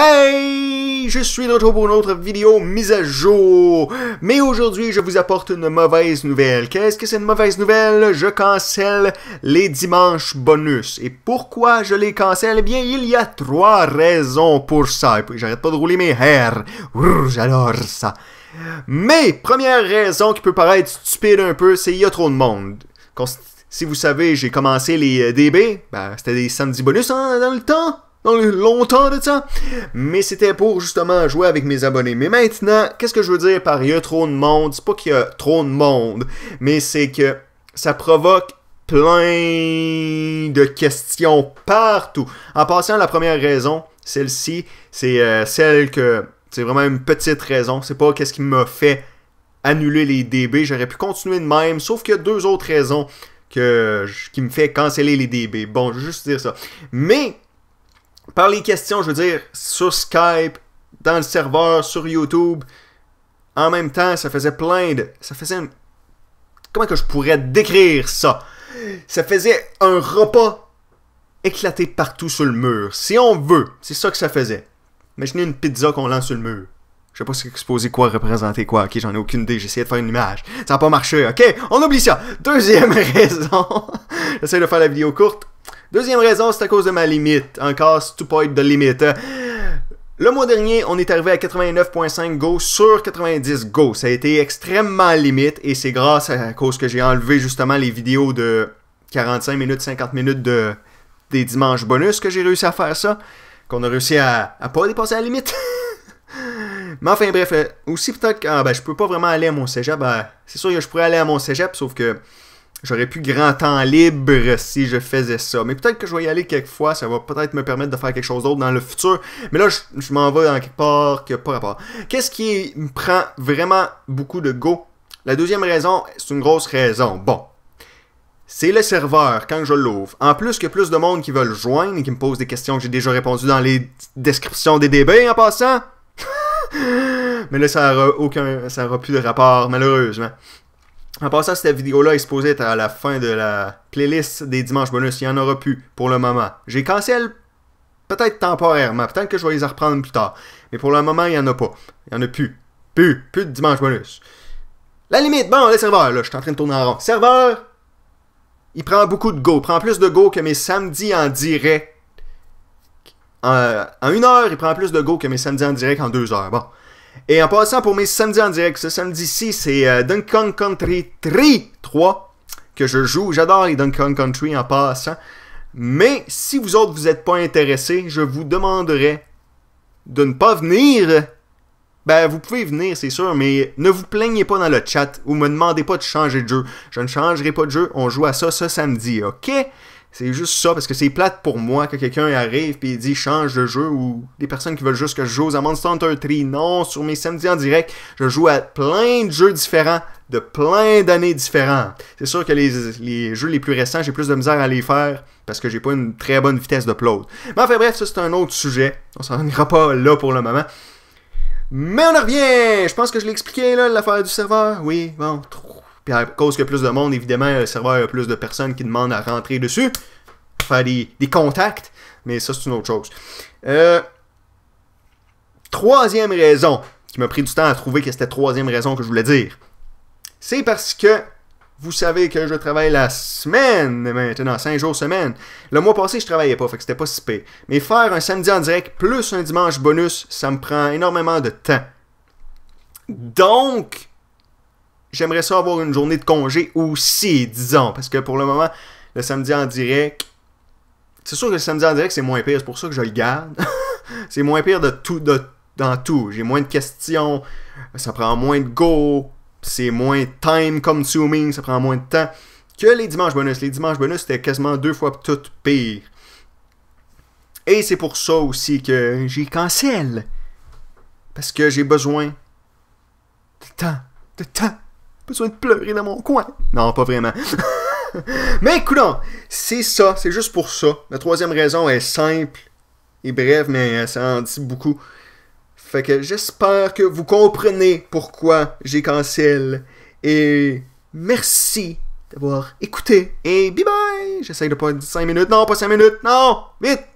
Hey, je suis de retour pour une autre vidéo mise à jour. Mais aujourd'hui, je vous apporte une mauvaise nouvelle. Qu'est-ce que c'est une mauvaise nouvelle? Je cancelle les dimanches bonus. Et pourquoi je les cancelle? Eh bien, il y a trois raisons pour ça. Et puis, j'arrête pas de rouler mes hairs. J'adore ça. Mais, première raison qui peut paraître stupide un peu, c'est il y a trop de monde. si vous savez, j'ai commencé les euh, DB, ben, c'était des samedis bonus hein, dans le temps dans longtemps de ça, mais c'était pour justement jouer avec mes abonnés. Mais maintenant, qu'est-ce que je veux dire par il y a trop de monde C'est pas qu'il y a trop de monde, mais c'est que ça provoque plein de questions partout. En passant, la première raison, celle-ci, c'est euh, celle que c'est vraiment une petite raison. C'est pas qu'est-ce qui m'a fait annuler les DB. J'aurais pu continuer de même, sauf qu'il y a deux autres raisons que, qui me fait canceller les DB. Bon, je vais juste dire ça. Mais par les questions, je veux dire, sur Skype, dans le serveur, sur YouTube. En même temps, ça faisait plein de. Ça faisait Comment que je pourrais décrire ça? Ça faisait un repas éclaté partout sur le mur. Si on veut, c'est ça que ça faisait. Imaginez une pizza qu'on lance sur le mur. Je sais pas ce quoi représenter quoi. Ok, j'en ai aucune idée. J'essayais de faire une image. Ça n'a pas marché. Ok, on oublie ça. Deuxième raison. J'essaie de faire la vidéo courte. Deuxième raison, c'est à cause de ma limite. Encore tout être de limite. Hein. Le mois dernier, on est arrivé à 89.5 Go sur 90 Go. Ça a été extrêmement limite et c'est grâce à cause que j'ai enlevé justement les vidéos de 45 minutes, 50 minutes de, des dimanches bonus que j'ai réussi à faire ça. Qu'on a réussi à, pas dépasser la limite. Mais enfin bref, euh, aussi peut-être que ah, ben, je peux pas vraiment aller à mon cégep. Ben, c'est sûr que je pourrais aller à mon cégep, sauf que J'aurais pu grand temps libre si je faisais ça. Mais peut-être que je vais y aller quelquefois. Ça va peut-être me permettre de faire quelque chose d'autre dans le futur. Mais là, je, m'en vais dans quelque part qui n'a pas rapport. Qu'est-ce qui me prend vraiment beaucoup de go? La deuxième raison, c'est une grosse raison. Bon. C'est le serveur quand je l'ouvre. En plus que plus de monde qui veulent joindre et qui me posent des questions que j'ai déjà répondues dans les descriptions des débats en passant. Mais là, ça n'aura aucun. ça aura plus de rapport, malheureusement. En passant, cette vidéo-là est supposée être à la fin de la playlist des dimanches bonus. Il n'y en aura plus pour le moment. J'ai cancel peut-être temporairement. Peut-être que je vais les reprendre plus tard. Mais pour le moment, il n'y en a pas. Il n'y en a plus. Plus. Plus de dimanches bonus. La limite, bon, les serveurs, là, je suis en train de tourner en rond. Serveur, il prend beaucoup de go. Il prend plus de go que mes samedis en direct. En, euh, en une heure, il prend plus de go que mes samedis en direct en deux heures. Bon. Et en passant pour mes samedis en direct, ce samedi-ci, c'est euh, Country 3 que je joue. J'adore les Donkey Country en passant. Mais si vous autres, vous n'êtes pas intéressés, je vous demanderai de ne pas venir. Ben, vous pouvez venir, c'est sûr, mais ne vous plaignez pas dans le chat ou me demandez pas de changer de jeu. Je ne changerai pas de jeu, on joue à ça ce samedi, ok? C'est juste ça, parce que c'est plate pour moi que quelqu'un arrive et dit change de jeu ou des personnes qui veulent juste que je joue à Monster Hunter 3. Non, sur mes samedis en direct, je joue à plein de jeux différents de plein d'années différentes. C'est sûr que les, les, jeux les plus récents, j'ai plus de misère à les faire parce que j'ai pas une très bonne vitesse d'upload. Mais enfin bref, ça c'est un autre sujet. On s'en ira pas là pour le moment. Mais on en revient! Je pense que je l'ai expliqué là, l'affaire du serveur. Oui, bon, trop puis à cause qu'il y a plus de monde, évidemment, le serveur a plus de personnes qui demandent à rentrer dessus, faire des, contacts. Mais ça, c'est une autre chose. Euh, troisième raison, qui m'a pris du temps à trouver que c'était la troisième raison que je voulais dire. C'est parce que vous savez que je travaille la semaine maintenant, Cinq jours semaine. Le mois passé, je travaillais pas, fait que c'était pas si pire. Mais faire un samedi en direct plus un dimanche bonus, ça me prend énormément de temps. Donc, j'aimerais ça avoir une journée de congé aussi, disons. Parce que pour le moment, le samedi en direct, c'est sûr que le samedi en direct, c'est moins pire. C'est pour ça que je le garde. c'est moins pire de tout, de, dans tout. J'ai moins de questions. Ça prend moins de go. C'est moins time consuming. Ça prend moins de temps que les dimanches bonus. Les dimanches bonus, c'était quasiment deux fois tout pire. Et c'est pour ça aussi que j'ai cancel. Parce que j'ai besoin de temps, de temps, besoin de pleurer dans mon coin. Non, pas vraiment. mais écoute, c'est ça, c'est juste pour ça. La troisième raison est simple et brève, mais euh, ça en dit beaucoup. Fait que j'espère que vous comprenez pourquoi j'ai cancel. Et merci d'avoir écouté. Et bye bye! J'essaye de pas 5 minutes. Non, pas 5 minutes. Non! Vite!